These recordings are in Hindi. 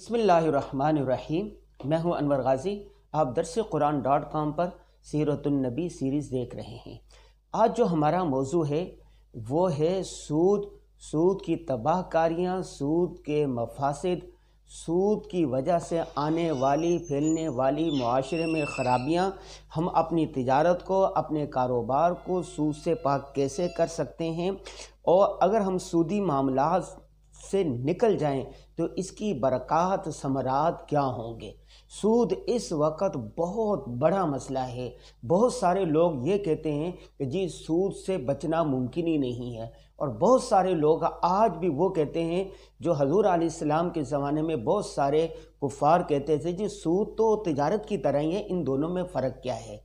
बसमीम मैं हूं अनवर गाज़ी आप दरस कुरान डॉट कॉम पर सीरतुलनबी सीरीज़ देख रहे हैं आज जो हमारा मौजू है वो है सूद सूद की तबाहकारियाँ सूद के मफासद सूद की वजह से आने वाली फैलने वाली माशरे में ख़राबियाँ हम अपनी तजारत को अपने कारोबार को सूद से पाक कैसे कर सकते हैं और अगर हम सूदी मामला से निकल जाएं तो इसकी बरक़ात समरात क्या होंगे सूद इस वक्त बहुत बड़ा मसला है बहुत सारे लोग ये कहते हैं कि जी सूद से बचना मुमकिन ही नहीं है और बहुत सारे लोग आज भी वो कहते हैं जो हजूर आलम के ज़माने में बहुत सारे कुफ़ार कहते थे जी सूद तो तजारत की तरह ही है इन दोनों में फ़र्क क्या है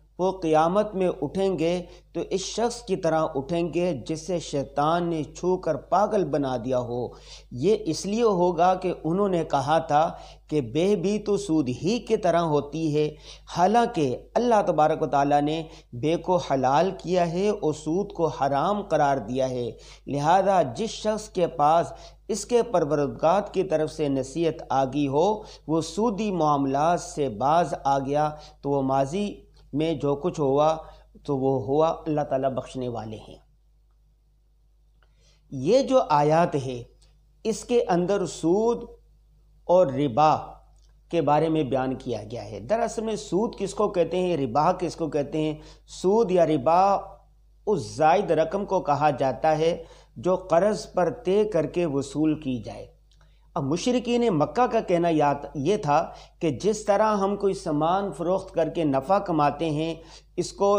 वो क़ियामत में उठेंगे तो इस शख्स की तरह उठेंगे जिसे शैतान ने छू कर पागल बना दिया हो ये इसलिए होगा कि उन्होंने कहा था कि बेह भी तो सूद ही की तरह होती है हालांकि अल्लाह तबारक ताली ने बे को हलाल किया है और सूद को हराम करार दिया है लिहाजा जिस शख्स के पास इसके परवरदगात की तरफ से नसीहत आ गई हो वो सूदी मामला से बाज आ गया तो वो माजी में जो कुछ हुआ तो वो हुआ अल्लाह ताला बख्शने वाले हैं ये जो आयात है इसके अंदर सूद और रिबा के बारे में बयान किया गया है दरअसल में सूद किसको कहते हैं रिबा किसको कहते हैं सूद या रिबा उस जायद रकम को कहा जाता है जो कर्ज पर तय करके वसूल की जाए अब मुशरकिन मक्का का कहना याद ये था कि जिस तरह हम कोई सामान फ़रोख्त करके नफ़ा कमाते हैं इसको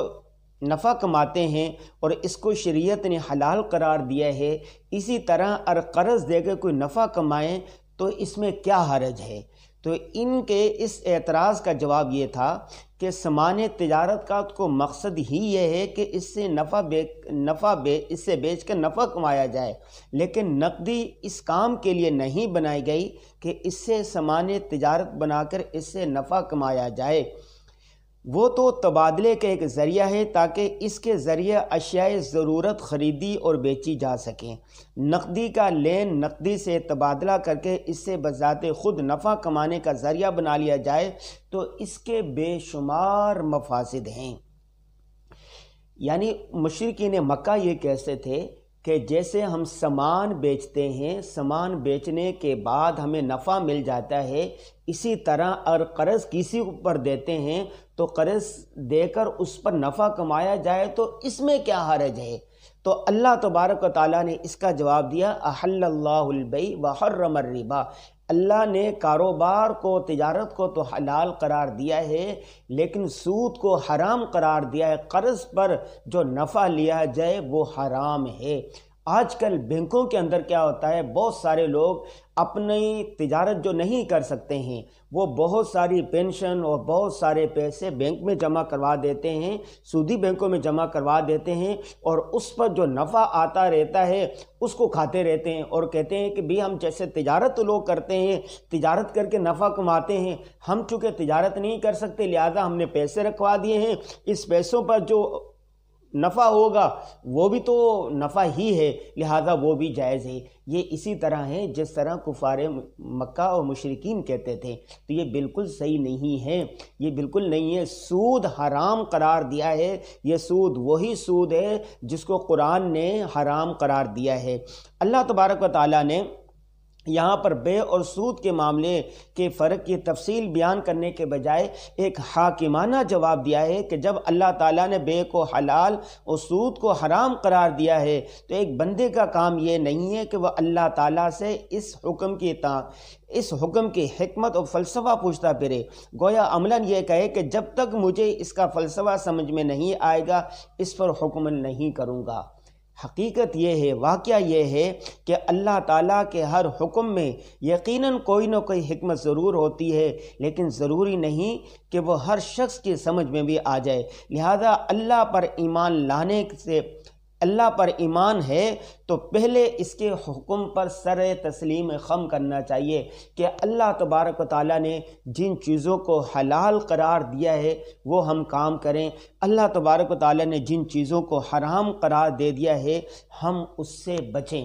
नफ़ा कमाते हैं और इसको शरीयत ने हलाल करार दिया है इसी तरह अर कर्ज़ देकर कोई नफ़ा कमाएँ तो इसमें क्या हरज है तो इनके इस एतराज़ का जवाब ये था कि सामान तजारत का तो मकसद ही ये है कि इससे नफ़ा बे नफ़ा बे इससे बेच कर नफ़ा कमाया जाए लेकिन नकदी इस काम के लिए नहीं बनाई गई कि इससे सामान तजारत बनाकर इससे नफ़ा कमाया जाए वो तो तबादले का एक ज़रिया है ताकि इसके ज़रिए अशियाए ज़रूरत ख़रीदी और बेची जा सकें नकदी का लेन नकदी से तबादला करके इससे बजाते ख़ुद नफ़ा कमाने का ज़रिया बना लिया जाए तो इसके बेशुमार मफासद हैं यानी मशरकिन मक्का ये कहते थे कि जैसे हम सामान बेचते हैं सामान बेचने के बाद हमें नफ़ा मिल जाता है इसी तरह अगर कर्ज़ किसी ऊपर देते हैं तो कर्ज़ देकर उस पर नफ़ा कमाया जाए तो इसमें क्या हरज है तो अल्लाह तबारक ताली ने इसका जवाब दिया अहल्लाबई वहर्रमर रिबा अल्लाह ने कारोबार को तजारत को तो हलाल करार दिया है लेकिन सूद को हराम करार दिया है कर्ज़ पर जो नफ़ा लिया जाए वो हराम है आजकल बैंकों के अंदर क्या होता है बहुत सारे लोग अपनी तिजारत जो नहीं कर सकते हैं वो बहुत सारी पेंशन और बहुत सारे पैसे बैंक में जमा करवा देते हैं सूदी बैंकों में जमा करवा देते हैं और उस पर जो नफ़ा आता रहता है उसको खाते रहते हैं और कहते हैं कि भी हम जैसे तिजारत लोग करते हैं तिजारत करके नफ़ा कमाते हैं हम चूँकि तजारत नहीं कर सकते लिहाजा हमने पैसे रखवा दिए हैं इस पैसों पर जो नफ़ा होगा वो भी तो नफ़ा ही है लिहाजा वो भी जायज़ है ये इसी तरह है जिस तरह कुफार मक्का और मशरकिन कहते थे तो ये बिल्कुल सही नहीं है ये बिल्कुल नहीं है सूद हराम करार दिया है ये सूद वही सूद है जिसको कुरान ने हराम करार दिया है अल्लाह तबारक व ताली ने यहाँ पर बे और सूद के मामले के फ़र्क की तफसील बयान करने के बजाय एक हाकिमाना जवाब दिया है कि जब अल्लाह ताला ने बे को हलाल और सूद को हराम करार दिया है तो एक बंदे का काम ये नहीं है कि वह अल्लाह ताला से इस हुक्म की ता इस हुक्म की हमत और फ़लसफ़ा पूछता फिरे गोया अमलन ये कहे कि जब तक मुझे इसका फ़लसफ़ा समझ में नहीं आएगा इस पर हुक्म नहीं करूँगा हकीकत यह है वाक़ यह है कि अल्लाह ताला के हर हुक्म में यकीनन कोई ना कोई हमत ज़रूर होती है लेकिन ज़रूरी नहीं कि वो हर शख्स की समझ में भी आ जाए लिहाजा अल्लाह पर ईमान लाने से अल्लाह पर ईमान है तो पहले इसके हुक्म पर सर तस्लीम खम करना चाहिए कि अल्लाह तबारक ताली ने जिन चीज़ों को हलाल करार दिया है वो हम काम करें अल्लाह तबारक ताली ने जिन चीज़ों को हराम करार दे दिया है हम उससे बचें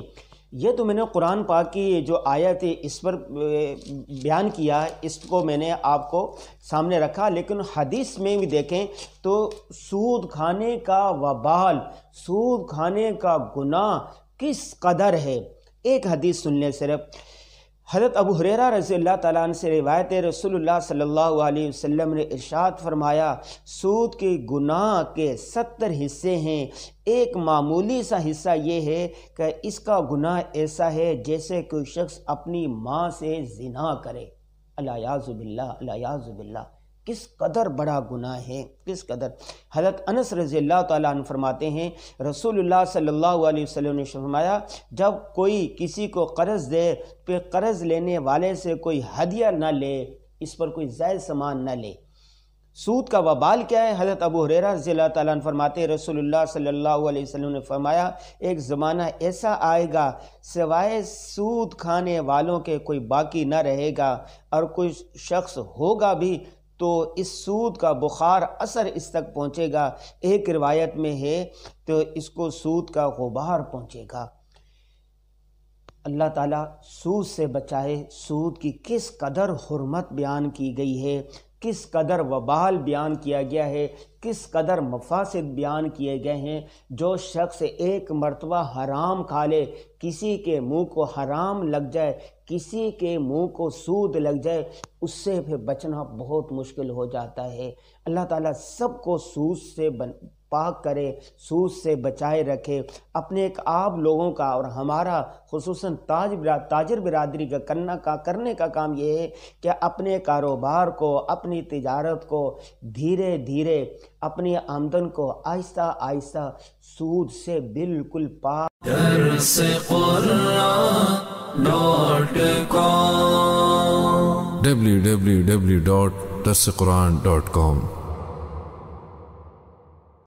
ये तो मैंने कुरान पाक की जो आयत इस पर बयान किया इसको मैंने आपको सामने रखा लेकिन हदीस में भी देखें तो सूद खाने का वबाल सूद खाने का गुनाह किस कदर है एक हदीस सुन लें सिर्फ हज़रत अबू हुररा रज़ी अल्लाह ताली से रिवायत रसोल्ला सल्ला वसम ने इरशाद फरमाया सूद के गुनाह के सत्तर हिस्से हैं एक मामूली सा हिस्सा ये है कि इसका गुनाह ऐसा है जैसे कोई शख्स अपनी माँ से जिना करे अलायाज़ुबिल्ला अलायाज़ुबिल्ला किस कदर बड़ा गुना है किस कदर हज़रत अनस रज़ी अल्लाह ताली फरमाते हैं रसूलुल्लाह सल्लल्लाहु अलैहि वसल्लम ने फरमाया जब कोई किसी को कर्ज़ दे तो कर्ज़ लेने वाले से कोई हदिया ना ले इस पर कोई जायज़ सामान ना ले सूद का वबाल क्या है हज़रत अबू हरेरा ज़िला तन फरमाते रसोल्ला सल्लल्लाहु अलैहि वसल्लम ने फरमाया एक ज़माना ऐसा आएगा सिवाय सूद खाने वालों के कोई बाकी ना रहेगा और कोई शख्स होगा भी तो इस सूद का बुखार असर इस तक पहुँचेगा एक रिवायत में है तो इसको सूद का गुबार पहुँचेगा अल्लाह ताला सूद से बचाए सूद की किस कदर हरमत बयान की गई है किस कदर वबाल बयान किया गया है किस कदर मफासद बयान किए गए हैं जो शख्स एक मरतबा हराम खा ले किसी के मुंह को हराम लग जाए किसी के मुंह को सूद लग जाए उससे फिर बचना बहुत मुश्किल हो जाता है अल्लाह ताला सबको सूद से बन पाक करे सूद से बचाए रखे अपने एक आप लोगों का और हमारा खसूस ताज बिरा, ताजर बिरादरी का करना का करने का काम ये है कि अपने कारोबार को अपनी तजारत को धीरे धीरे अपनी आमदन को आहिस्ता आहिस्ता सूद से बिल्कुल पाक www.dasquran.com